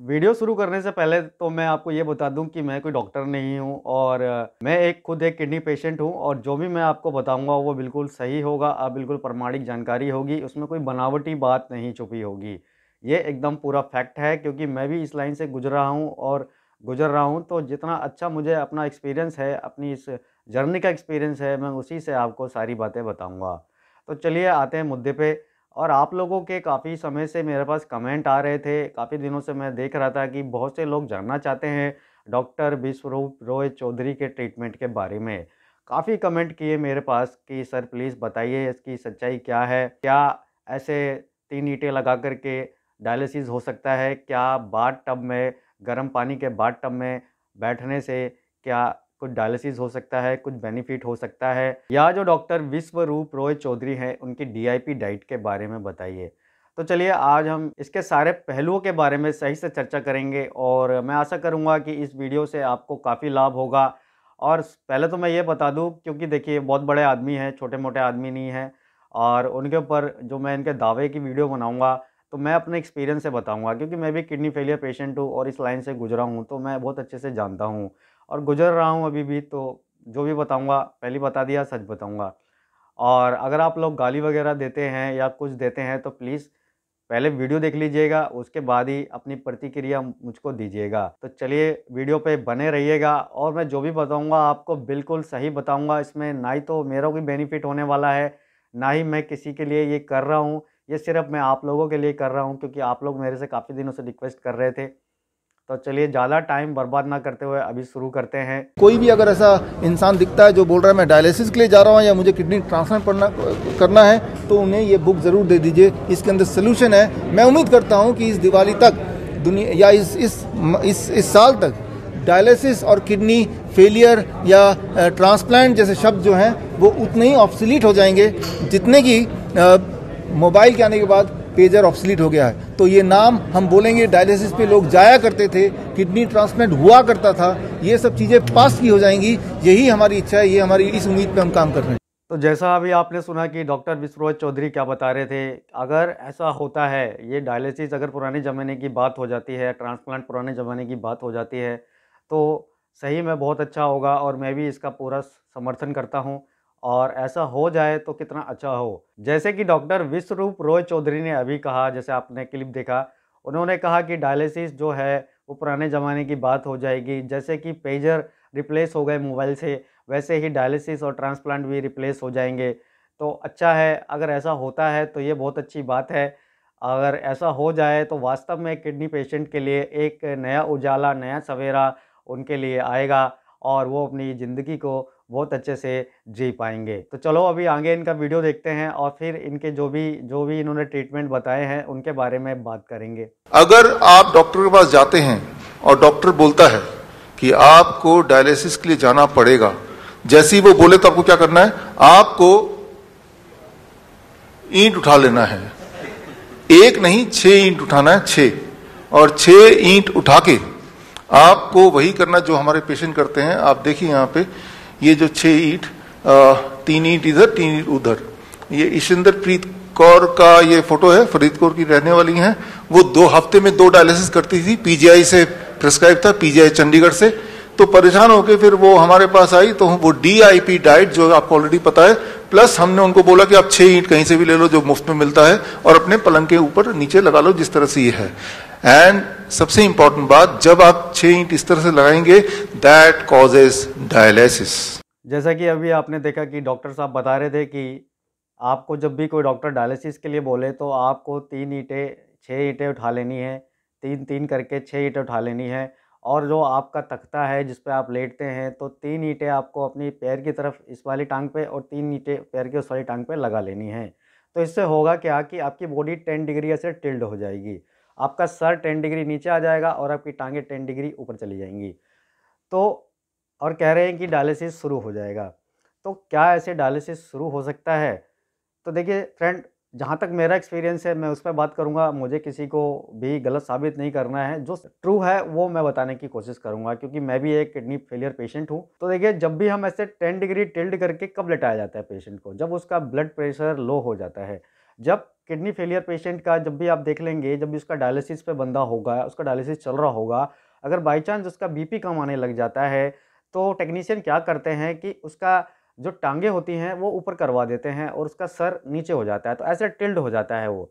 video शुरू करने से पहले तो मैं आपको ये बता दूं कि मैं कोई डॉक्टर नहीं हूं और मैं एक खुद एक किडनी पेशेंट हूं और जो भी मैं आपको बताऊंगा वो बिल्कुल सही होगा आप बिल्कुल प्रमाणिक जानकारी होगी उसमें कोई बनावटी बात नहीं छुपी होगी ये एकदम पूरा फैक्ट है क्योंकि मैं भी इस लाइन से गुजर रहा हूँ और गुजर रहा हूँ तो जितना अच्छा मुझे अपना एक्सपीरियंस है अपनी इस जर्नी का एक्सपीरियंस है मैं उसी से आपको सारी बातें बताऊँगा तो चलिए आते हैं मुद्दे पर और आप लोगों के काफ़ी समय से मेरे पास कमेंट आ रहे थे काफ़ी दिनों से मैं देख रहा था कि बहुत से लोग जानना चाहते हैं डॉक्टर विश्वरूप रॉय चौधरी के ट्रीटमेंट के बारे में काफ़ी कमेंट किए मेरे पास कि सर प्लीज़ बताइए इसकी सच्चाई क्या है क्या ऐसे तीन ईटें लगा करके डायलिसिस हो सकता है क्या बाट टब में गर्म पानी के बाट टब में बैठने से क्या कुछ डायलिसिस हो सकता है कुछ बेनिफिट हो सकता है या जो डॉक्टर विश्व रूप रॉय चौधरी हैं उनकी डीआईपी डाइट के बारे में बताइए तो चलिए आज हम इसके सारे पहलुओं के बारे में सही से चर्चा करेंगे और मैं आशा करूँगा कि इस वीडियो से आपको काफ़ी लाभ होगा और पहले तो मैं ये बता दूँ क्योंकि देखिए बहुत बड़े आदमी हैं छोटे मोटे आदमी नहीं हैं और उनके ऊपर जो मैं इनके दावे की वीडियो बनाऊँगा तो मैं अपने एक्सपीरियंस से बताऊंगा क्योंकि मैं भी किडनी फेलियर पेशेंट हूँ और इस लाइन से गुजरा हूँ तो मैं बहुत अच्छे से जानता हूँ और गुजर रहा हूँ अभी भी तो जो भी बताऊँगा पहले बता दिया सच बताऊँगा और अगर आप लोग गाली वगैरह देते हैं या कुछ देते हैं तो प्लीज़ पहले वीडियो देख लीजिएगा उसके बाद ही अपनी प्रतिक्रिया मुझको दीजिएगा तो चलिए वीडियो पे बने रहिएगा और मैं जो भी बताऊंगा आपको बिल्कुल सही बताऊंगा इसमें ना ही तो मेरा कोई बेनिफिट होने वाला है ना ही मैं किसी के लिए ये कर रहा हूँ ये सिर्फ मैं आप लोगों के लिए कर रहा हूँ क्योंकि आप लोग मेरे से काफ़ी दिनों से रिक्वेस्ट कर रहे थे तो चलिए ज़्यादा टाइम बर्बाद ना करते हुए अभी शुरू करते हैं कोई भी अगर ऐसा इंसान दिखता है जो बोल रहा है मैं डायलिसिस के लिए जा रहा हूँ या मुझे किडनी ट्रांसप्लांट करना करना है तो उन्हें ये बुक ज़रूर दे दीजिए इसके अंदर सोल्यूशन है मैं उम्मीद करता हूँ कि इस दिवाली तक दुनिया या इस इस इस, इस साल तक डायलिसिस और किडनी फेलियर या ट्रांसप्लांट जैसे शब्द जो हैं वो उतने ही ऑप्सिलीट हो जाएंगे जितने कि मोबाइल के आने के बाद पेजर ऑप्सलीट हो गया है तो ये नाम हम बोलेंगे डायलिसिस पे लोग जाया करते थे किडनी ट्रांसप्लांट हुआ करता था ये सब चीज़ें पास की हो जाएंगी यही हमारी इच्छा है ये हमारी इस उम्मीद पे हम काम कर रहे हैं तो जैसा अभी आपने सुना कि डॉक्टर विश्वरोज चौधरी क्या बता रहे थे अगर ऐसा होता है ये डायलिसिस अगर पुराने ज़माने की बात हो जाती है ट्रांसप्लांट पुराने ज़माने की बात हो जाती है तो सही में बहुत अच्छा होगा और मैं भी इसका पूरा समर्थन करता हूँ और ऐसा हो जाए तो कितना अच्छा हो जैसे कि डॉक्टर विश्वरूप रॉय चौधरी ने अभी कहा जैसे आपने क्लिप देखा उन्होंने कहा कि डायलिसिस जो है वो पुराने ज़माने की बात हो जाएगी जैसे कि पेजर रिप्लेस हो गए मोबाइल से वैसे ही डायलिसिस और ट्रांसप्लांट भी रिप्लेस हो जाएंगे तो अच्छा है अगर ऐसा होता है तो ये बहुत अच्छी बात है अगर ऐसा हो जाए तो वास्तव में किडनी पेशेंट के लिए एक नया उजाला नया सवेरा उनके लिए आएगा और वो अपनी ज़िंदगी को बहुत अच्छे से जी पाएंगे तो चलो अभी आगे इनका वीडियो देखते हैं और फिर इनके जो भी जो भी इन्होंने ट्रीटमेंट बताए हैं उनके बारे में बात करेंगे अगर आप डॉक्टर के पास जाते हैं और डॉक्टर बोलता है कि आपको डायलिसिस के लिए जाना पड़ेगा जैसे ही वो बोले तो आपको क्या करना है आपको ईंट उठा लेना है एक नहीं छह ईंट उठाना है छ और छह ईंट उठा के आपको वही करना जो हमारे पेशेंट करते हैं आप देखिए यहां पे ये जो छह ईट तीन ईट इधर तीन ईट उधर ये ईशिंदर प्रीत कौर का ये फोटो है फरीदकोट की रहने वाली हैं वो दो हफ्ते में दो डायलिसिस करती थी पीजीआई से प्रिस्क्राइब था पीजीआई चंडीगढ़ से तो परेशान होकर फिर वो हमारे पास आई तो वो डीआईपी डाइट जो आपको ऑलरेडी पता है प्लस हमने उनको बोला कि आप छह ईंट कहीं से भी ले लो जो मुफ्त में मिलता है और अपने पलंग के ऊपर नीचे लगा लो जिस तरह से ये है एंड सबसे इंपॉर्टेंट बात जब आप छः इंट इस तरह से लगाएंगे दैट कॉजेज डायलिसिस जैसा कि अभी आपने देखा कि डॉक्टर साहब बता रहे थे कि आपको जब भी कोई डॉक्टर डायलिसिस के लिए बोले तो आपको तीन ईंटें छः ईंटें उठा लेनी है तीन तीन करके छः ईंटें उठा लेनी है और जो आपका तख्ता है जिस पर आप लेटते हैं तो तीन ईंटें आपको अपनी पैर की तरफ इस वाली टांग पे और तीन ईंटें पैर की उस वाली टांग पे लगा लेनी है तो इससे होगा क्या कि आपकी बॉडी टेन डिग्री ऐसे टिल्ड हो जाएगी आपका सर टेन डिग्री नीचे आ जाएगा और आपकी टांगें टेन डिग्री ऊपर चली जाएंगी तो और कह रहे हैं कि डायलिसिस शुरू हो जाएगा तो क्या ऐसे डायलिसिस शुरू हो सकता है तो देखिए फ्रेंड जहाँ तक मेरा एक्सपीरियंस है मैं उस पर बात करूँगा मुझे किसी को भी गलत साबित नहीं करना है जो ट्रू है वो मैं बताने की कोशिश करूँगा क्योंकि मैं भी एक किडनी फेलियर पेशेंट हूँ तो देखिए जब भी हम ऐसे टेन डिग्री टिल्ड करके कब लेटाया जाता है पेशेंट को जब उसका ब्लड प्रेशर लो हो जाता है जब किडनी फेलियर पेशेंट का जब भी आप देख लेंगे जब भी उसका डायलिसिस पे बंदा होगा उसका डायलिसिस चल रहा होगा अगर बाई चांस उसका बीपी कम आने लग जाता है तो टेक्नीशियन क्या करते हैं कि उसका जो टांगे होती हैं वो ऊपर करवा देते हैं और उसका सर नीचे हो जाता है तो ऐसे टिल्ड हो जाता है वो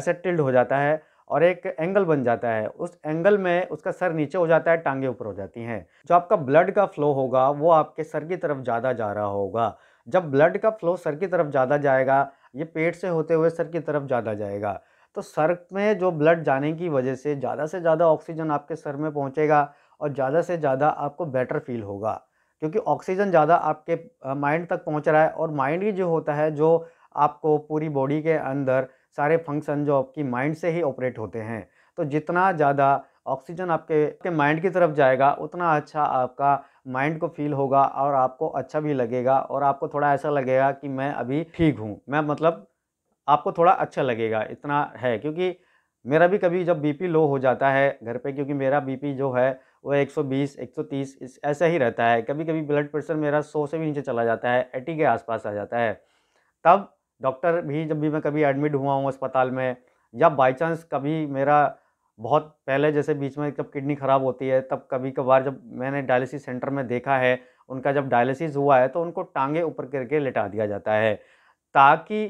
ऐसे टिल्ड हो जाता है और एक एंगल बन जाता है उस एंगल में उसका सर नीचे हो जाता है टांगे ऊपर हो जाती हैं जो आपका ब्लड का फ्लो होगा वो आपके सर की तरफ ज़्यादा जा रहा होगा जब ब्लड का फ्लो सर की तरफ ज़्यादा जाएगा ये पेट से होते हुए सर की तरफ ज़्यादा जाएगा तो सर में जो ब्लड जाने की वजह से ज़्यादा से ज़्यादा ऑक्सीजन आपके सर में पहुँचेगा और ज़्यादा से ज़्यादा आपको बेटर फील होगा क्योंकि ऑक्सीजन ज़्यादा आपके माइंड तक पहुँच रहा है और माइंड ही जो होता है जो आपको पूरी बॉडी के अंदर सारे फंक्शन जो आपकी माइंड से ही ऑपरेट होते हैं तो जितना ज़्यादा ऑक्सीजन आपके के माइंड की तरफ जाएगा उतना अच्छा आपका माइंड को फील होगा और आपको अच्छा भी लगेगा और आपको थोड़ा ऐसा लगेगा कि मैं अभी ठीक हूँ मैं मतलब आपको थोड़ा अच्छा लगेगा इतना है क्योंकि मेरा भी कभी जब बीपी लो हो जाता है घर पे क्योंकि मेरा बीपी जो है वो 120, 130 ऐसा ही रहता है कभी कभी ब्लड प्रेशर मेरा 100 से भी नीचे चला जाता है 80 के आसपास आ जाता है तब डॉक्टर भी जब भी मैं कभी एडमिट हुआ हूँ अस्पताल में या बाई चांस कभी मेरा बहुत पहले जैसे बीच में जब किडनी ख़राब होती है तब कभी कभार जब मैंने डायलिसिस सेंटर में देखा है उनका जब डायलिसिस हुआ है तो उनको टांगे ऊपर करके लेटा दिया जाता है ताकि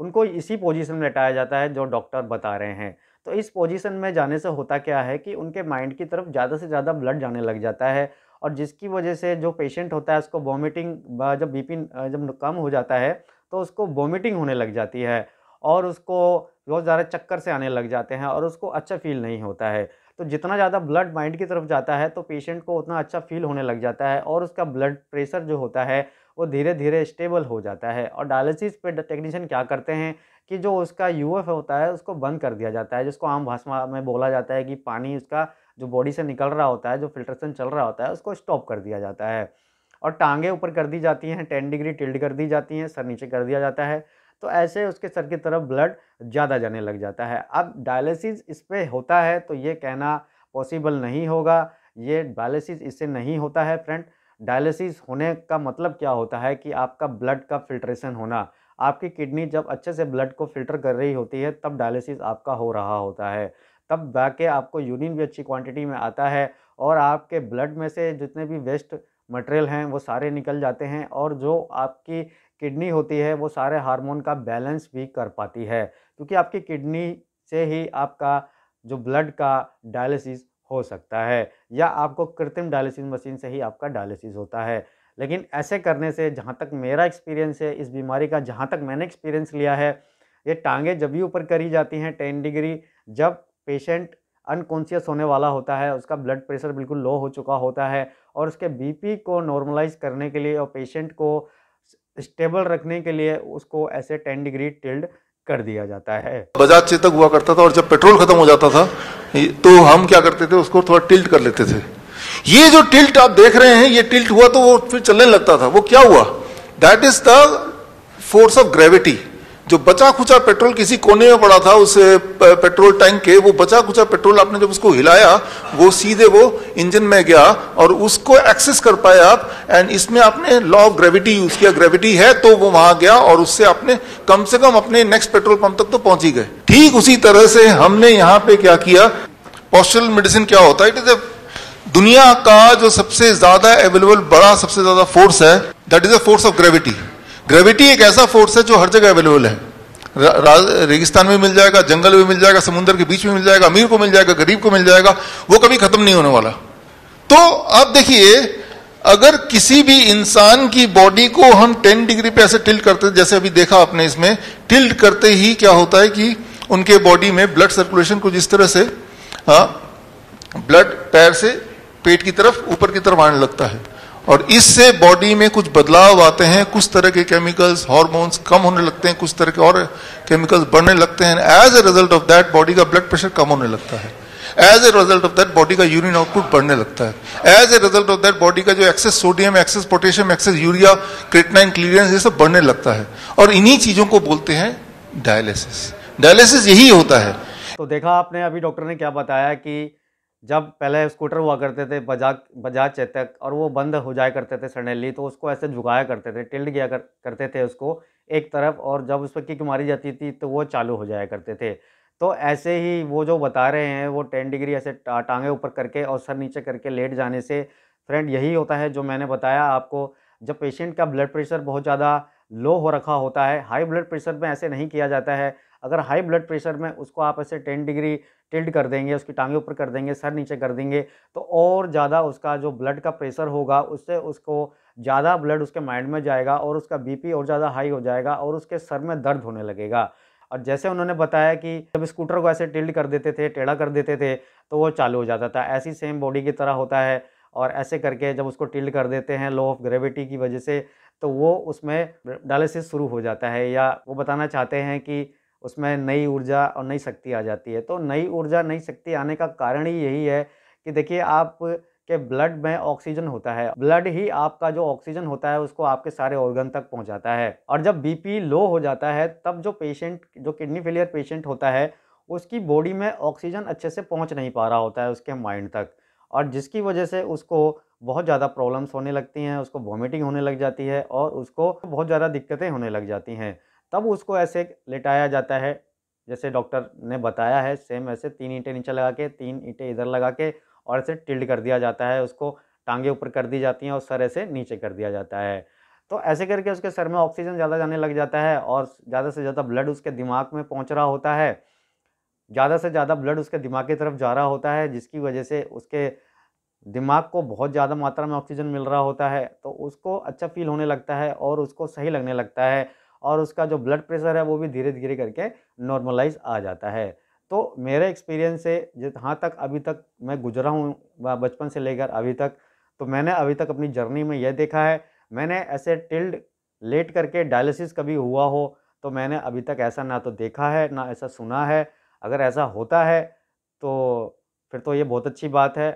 उनको इसी पोजीशन में लेटाया जाता है जो डॉक्टर बता रहे हैं तो इस पोजीशन में जाने से होता क्या है कि उनके माइंड की तरफ ज़्यादा से ज़्यादा ब्लड जाने लग जाता है और जिसकी वजह से जो पेशेंट होता है उसको वॉमिटिंग जब बीपी जब कम हो जाता है तो उसको वॉमिटिंग होने लग जाती है और उसको बहुत ज़्यादा चक्कर से आने लग जाते हैं और उसको अच्छा फील नहीं होता है तो जितना ज़्यादा ब्लड माइंड की तरफ जाता है तो पेशेंट को उतना अच्छा फील होने लग जाता है और उसका ब्लड प्रेशर जो होता है वो धीरे धीरे स्टेबल हो जाता है और डायलिसिस पे टेक्नीशियन क्या करते हैं कि जो उसका यूएफ होता है उसको बंद कर दिया जाता है जिसको आम भाषा में बोला जाता है कि पानी उसका जो बॉडी से निकल रहा होता है जो फिल्ट्रेशन चल रहा होता है उसको स्टॉप कर दिया जाता है और टांगे ऊपर कर दी जाती हैं टेन डिग्री टिल्ड कर दी जाती हैं सर नीचे कर दिया जाता है तो ऐसे उसके सर की तरफ ब्लड ज़्यादा जाने लग जाता है अब डायलिसिस इस पर होता है तो ये कहना पॉसिबल नहीं होगा ये डायलिसिस इससे नहीं होता है फ्रेंड डायलिसिस होने का मतलब क्या होता है कि आपका ब्लड का फिल्ट्रेशन होना आपकी किडनी जब अच्छे से ब्लड को फिल्टर कर रही होती है तब डायलिसिस आपका हो रहा होता है तब जाके आपको यूरिन भी अच्छी क्वांटिटी में आता है और आपके ब्लड में से जितने भी वेस्ट मटेरियल हैं वो सारे निकल जाते हैं और जो आपकी किडनी होती है वो सारे हार्मोन का बैलेंस भी कर पाती है क्योंकि आपकी किडनी से ही आपका जो ब्लड का डायलिसिस हो सकता है या आपको कृत्रिम डायलिसिस मशीन से ही आपका डायलिसिस होता है लेकिन ऐसे करने से जहाँ तक मेरा एक्सपीरियंस है इस बीमारी का जहाँ तक मैंने एक्सपीरियंस लिया है ये टांगे जब भी ऊपर करी जाती हैं टेन डिग्री जब पेशेंट अनकॉन्शियस होने वाला होता है उसका ब्लड प्रेशर बिल्कुल लो हो चुका होता है और उसके बीपी को नॉर्मलाइज करने के लिए और पेशेंट को स्टेबल रखने के लिए उसको ऐसे टेन डिग्री टिल्ड कर दिया जाता है बजाज चेतक हुआ करता था और जब पेट्रोल खत्म हो जाता था तो हम क्या करते थे उसको थोड़ा टिल्ट कर लेते थे ये जो टिल्ट आप देख रहे हैं ये टिल्ट हुआ तो वो फिर चलने लगता था वो क्या हुआ that is the force of gravity जो बचा खुचा पेट्रोल किसी कोने में पड़ा था उस पेट्रोल टैंक के वो बचा खुचा पेट्रोल आपने जब उसको हिलाया वो सीधे वो इंजन में गया और उसको एक्सेस कर पाए आप एंड इसमें आपने लॉ ऑफ ग्रेविटी यूज किया ग्रेविटी है तो वो वहां गया और उससे आपने कम से कम अपने नेक्स्ट पेट्रोल पंप तक तो पहुंच ही गए ठीक उसी तरह से हमने यहाँ पे क्या किया पॉस्टल मेडिसिन क्या होता है इट इज ए दुनिया का जो सबसे ज्यादा अवेलेबल बड़ा सबसे ज्यादा फोर्स है that is a force of gravity gravity एक ऐसा फोर्स है जो हर जगह अवेलेबल है रेगिस्तान में मिल जाएगा जंगल में मिल जाएगा समुद्र के बीच में मिल जाएगा अमीर को मिल जाएगा गरीब को मिल जाएगा वो कभी खत्म नहीं होने वाला तो आप देखिए अगर किसी भी इंसान की बॉडी को हम 10 डिग्री पे ऐसे टिल्ट करते जैसे अभी देखा आपने इसमें टिल्ट करते ही क्या होता है कि उनके बॉडी में ब्लड सर्कुलेशन कुछ इस तरह से ब्लड हाँ, पैर से पेट की तरफ ऊपर की तरफ आने लगता है और इससे बॉडी में कुछ बदलाव आते हैं कुछ तरह के केमिकल्स हॉर्मोन्स कम होने लगते हैं कुछ तरह के और केमिकल्स बढ़ने लगते हैं as a result of that body का ब्लड प्रेशर कम होने लगता है as a result of that body का यूरिन आउटपुट बढ़ने लगता है as a result of that body का जो excess sodium excess potassium excess urea creatinine clearance ये सब बढ़ने लगता है और इन्हीं चीजों को बोलते हैं डायलिसिस डायलिसिस यही होता है तो देखा आपने अभी डॉक्टर ने क्या बताया कि जब पहले स्कूटर हुआ करते थे बजाज बजाज चेतक और वो बंद हो जाया करते थे सडनली तो उसको ऐसे झुकाया करते थे टिल्ड किया कर, करते थे उसको एक तरफ और जब उस पर किक मारी जाती थी तो वो चालू हो जाया करते थे तो ऐसे ही वो जो बता रहे हैं वो टेन डिग्री ऐसे टांगे ऊपर करके और सर नीचे करके लेट जाने से फ्रेंड यही होता है जो मैंने बताया आपको जब पेशेंट का ब्लड प्रेशर बहुत ज़्यादा लो हो रखा होता है हाई ब्लड प्रेशर में ऐसे नहीं किया जाता है अगर हाई ब्लड प्रेशर में उसको आप ऐसे टेन डिग्री टिल्ड कर देंगे उसकी टांगे ऊपर कर देंगे सर नीचे कर देंगे तो और ज़्यादा उसका जो ब्लड का प्रेशर होगा उससे उसको ज़्यादा ब्लड उसके माइंड में जाएगा और उसका बीपी और ज़्यादा हाई हो जाएगा और उसके सर में दर्द होने लगेगा और जैसे उन्होंने बताया कि जब स्कूटर को ऐसे टिल्ड कर देते थे टेढ़ा कर देते थे तो वो चालू हो जाता था ऐसी सेम बॉडी की तरह होता है और ऐसे करके जब उसको टिल्ड कर देते हैं लो ऑफ ग्रेविटी की वजह से तो वो उसमें डायलिसिस शुरू हो जाता है या वो बताना चाहते हैं कि उसमें नई ऊर्जा और नई शक्ति आ जाती है तो नई ऊर्जा नई शक्ति आने का कारण ही यही है कि देखिए आप के ब्लड में ऑक्सीजन होता है ब्लड ही आपका जो ऑक्सीजन होता है उसको आपके सारे ऑर्गन तक पहुंचाता है और जब बीपी लो हो जाता है तब जो पेशेंट जो किडनी फेलियर पेशेंट होता है उसकी बॉडी में ऑक्सीजन अच्छे से पहुंच नहीं पा रहा होता है उसके माइंड तक और जिसकी वजह से उसको बहुत ज़्यादा प्रॉब्लम्स होने लगती हैं उसको वॉमिटिंग होने लग जाती है और उसको बहुत ज़्यादा दिक्कतें होने लग जाती हैं तब उसको ऐसे लेटाया जाता है जैसे डॉक्टर ने बताया है सेम ऐसे तीन ईंटें नीचे लगा के तीन ईंटें इधर लगा के और ऐसे टिल्ड कर दिया जाता है उसको टांगे ऊपर कर दी जाती हैं और सर ऐसे नीचे कर दिया जाता है तो ऐसे करके उसके सर में ऑक्सीजन ज़्यादा जाने लग जाता है और ज़्यादा से ज़्यादा ब्लड उसके दिमाग में पहुँच रहा होता है ज़्यादा से ज़्यादा ब्लड उसके दिमाग की तरफ जा रहा होता है जिसकी वजह से उसके दिमाग को बहुत ज़्यादा मात्रा में ऑक्सीजन मिल रहा होता है तो उसको अच्छा फील होने लगता है और उसको सही लगने लगता है और उसका जो ब्लड प्रेशर है वो भी धीरे धीरे करके नॉर्मलाइज आ जाता है तो मेरे एक्सपीरियंस से जहाँ तक अभी तक मैं गुजरा हूँ बचपन से लेकर अभी तक तो मैंने अभी तक अपनी जर्नी में यह देखा है मैंने ऐसे टिल्ड लेट करके डायलिसिस कभी हुआ हो तो मैंने अभी तक ऐसा ना तो देखा है ना ऐसा सुना है अगर ऐसा होता है तो फिर तो ये बहुत अच्छी बात है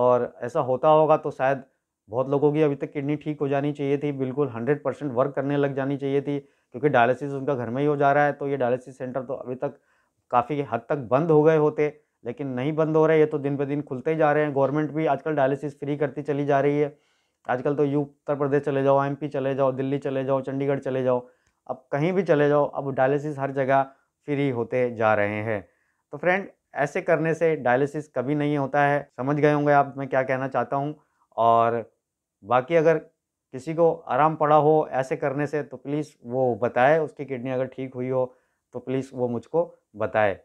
और ऐसा होता होगा तो शायद बहुत लोगों की अभी तक किडनी ठीक हो जानी चाहिए थी बिल्कुल हंड्रेड परसेंट वर्क करने लग जानी चाहिए थी क्योंकि डायलिसिस उनका घर में ही हो जा रहा है तो ये डायलिसिस सेंटर तो अभी तक काफ़ी हद तक बंद हो गए होते लेकिन नहीं बंद हो रहे ये तो दिन ब दिन खुलते ही जा रहे हैं गवर्नमेंट भी आजकल डायलिसिस फ्री करती चली जा रही है आजकल तो यू उत्तर प्रदेश चले जाओ एमपी चले जाओ दिल्ली चले जाओ चंडीगढ़ चले जाओ अब कहीं भी चले जाओ अब डायलिसिस हर जगह फ्री होते जा रहे हैं तो फ्रेंड ऐसे करने से डायलिसिस कभी नहीं होता है समझ गए होंगे आप मैं क्या कहना चाहता हूँ और बाकी अगर किसी को आराम पड़ा हो ऐसे करने से तो प्लीज़ वो बताए उसकी किडनी अगर ठीक हुई हो तो प्लीज़ वो मुझको बताए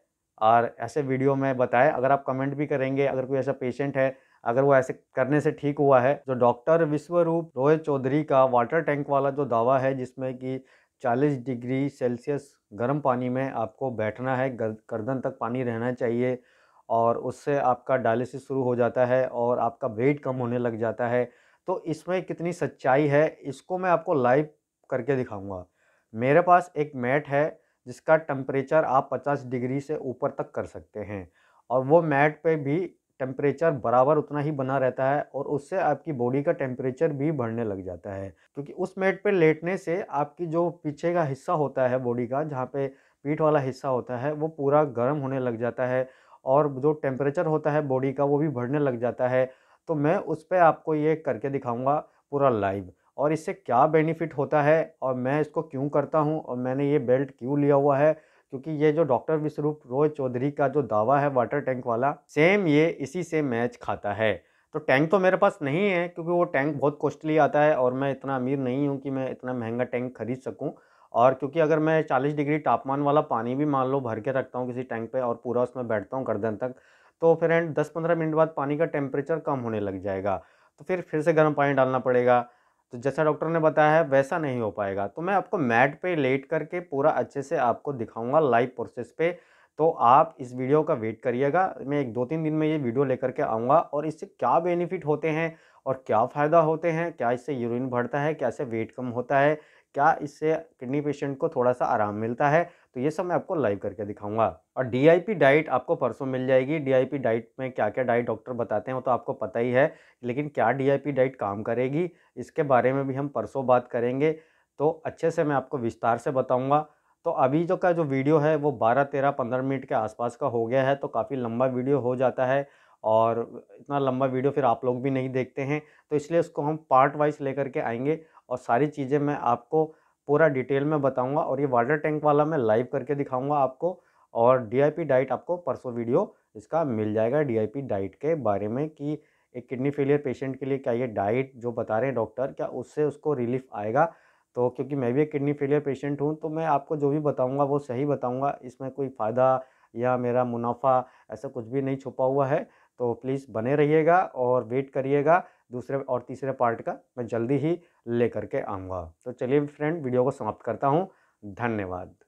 और ऐसे वीडियो में बताए अगर आप कमेंट भी करेंगे अगर कोई ऐसा पेशेंट है अगर वो ऐसे करने से ठीक हुआ है जो डॉक्टर विश्वरूप रोहित चौधरी का वाटर टैंक वाला जो दावा है जिसमें कि 40 डिग्री सेल्सियस गर्म पानी में आपको बैठना है गर्दन तक पानी रहना चाहिए और उससे आपका डायलिसिस शुरू हो जाता है और आपका वेट कम होने लग जाता है तो इसमें कितनी सच्चाई है इसको मैं आपको लाइव करके दिखाऊंगा मेरे पास एक मैट है जिसका टेम्परेचर आप 50 डिग्री से ऊपर तक कर सकते हैं और वो मैट पे भी टेम्परेचर बराबर उतना ही बना रहता है और उससे आपकी बॉडी का टेम्परेचर भी बढ़ने लग जाता है क्योंकि उस मैट पे लेटने से आपकी जो पीछे का हिस्सा होता है बॉडी का जहाँ पे पीठ वाला हिस्सा होता है वो पूरा गर्म होने लग जाता है और जो टेम्परेचर होता है बॉडी का वो भी बढ़ने लग जाता है तो मैं उस पर आपको ये करके दिखाऊँगा पूरा लाइव और इससे क्या बेनिफिट होता है और मैं इसको क्यों करता हूँ और मैंने ये बेल्ट क्यों लिया हुआ है क्योंकि ये जो डॉक्टर विश्वरूप रोय चौधरी का जो दावा है वाटर टैंक वाला सेम ये इसी से मैच खाता है तो टैंक तो मेरे पास नहीं है क्योंकि वो टैंक बहुत कॉस्टली आता है और मैं इतना अमीर नहीं हूँ कि मैं इतना महंगा टैंक खरीद सकूँ और क्योंकि अगर मैं 40 डिग्री तापमान वाला पानी भी मान लो भर के रखता हूँ किसी टैंक पे और पूरा उसमें बैठता हूँ गर्दन तक तो फिर एंड दस पंद्रह मिनट बाद पानी का टेम्परेचर कम होने लग जाएगा तो फिर फिर से गर्म पानी डालना पड़ेगा तो जैसा डॉक्टर ने बताया है वैसा नहीं हो पाएगा तो मैं आपको मैट पे लेट करके पूरा अच्छे से आपको दिखाऊंगा लाइव प्रोसेस पे तो आप इस वीडियो का वेट करिएगा मैं एक दो तीन दिन में ये वीडियो लेकर के आऊँगा और इससे क्या बेनिफिट होते हैं और क्या फ़ायदा होते हैं क्या इससे यूरिन बढ़ता है क्या इससे वेट कम होता है क्या इससे किडनी पेशेंट को थोड़ा सा आराम मिलता है तो ये सब मैं आपको लाइव करके दिखाऊंगा और डीआईपी डाइट आपको परसों मिल जाएगी डीआईपी डाइट में क्या क्या डाइट डॉक्टर बताते हैं वो तो आपको पता ही है लेकिन क्या डीआईपी डाइट काम करेगी इसके बारे में भी हम परसों बात करेंगे तो अच्छे से मैं आपको विस्तार से बताऊँगा तो अभी जो का जो वीडियो है वो बारह तेरह पंद्रह मिनट के आसपास का हो गया है तो काफ़ी लंबा वीडियो हो जाता है और इतना लंबा वीडियो फिर आप लोग भी नहीं देखते हैं तो इसलिए उसको हम पार्ट वाइज लेकर के आएंगे और सारी चीज़ें मैं आपको पूरा डिटेल में बताऊंगा और ये वाटर टैंक वाला मैं लाइव करके दिखाऊंगा आपको और डीआईपी डाइट आपको परसों वीडियो इसका मिल जाएगा डीआईपी डाइट के बारे में कि एक किडनी फेलियर पेशेंट के लिए क्या ये डाइट जो बता रहे हैं डॉक्टर क्या उससे उसको रिलीफ आएगा तो क्योंकि मैं भी एक किडनी फेलियर पेशेंट हूँ तो मैं आपको जो भी बताऊँगा वो सही बताऊँगा इसमें कोई फ़ायदा या मेरा मुनाफा ऐसा कुछ भी नहीं छुपा हुआ है तो प्लीज़ बने रहिएगा और वेट करिएगा दूसरे और तीसरे पार्ट का मैं जल्दी ही ले करके आऊँगा तो चलिए फ्रेंड वीडियो को समाप्त करता हूँ धन्यवाद